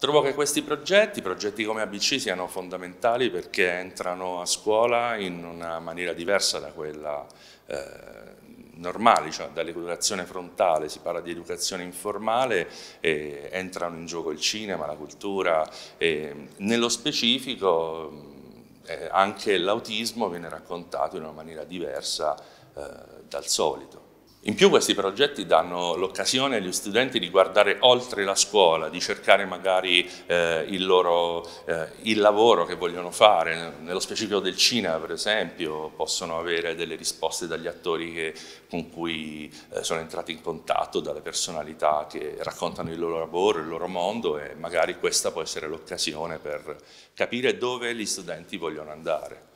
Trovo che questi progetti, progetti come ABC, siano fondamentali perché entrano a scuola in una maniera diversa da quella eh, normale, cioè dall'educazione frontale, si parla di educazione informale, eh, entrano in gioco il cinema, la cultura, eh, nello specifico eh, anche l'autismo viene raccontato in una maniera diversa eh, dal solito. In più questi progetti danno l'occasione agli studenti di guardare oltre la scuola, di cercare magari eh, il, loro, eh, il lavoro che vogliono fare, nello specifico del cinema per esempio possono avere delle risposte dagli attori che, con cui eh, sono entrati in contatto, dalle personalità che raccontano il loro lavoro, il loro mondo e magari questa può essere l'occasione per capire dove gli studenti vogliono andare.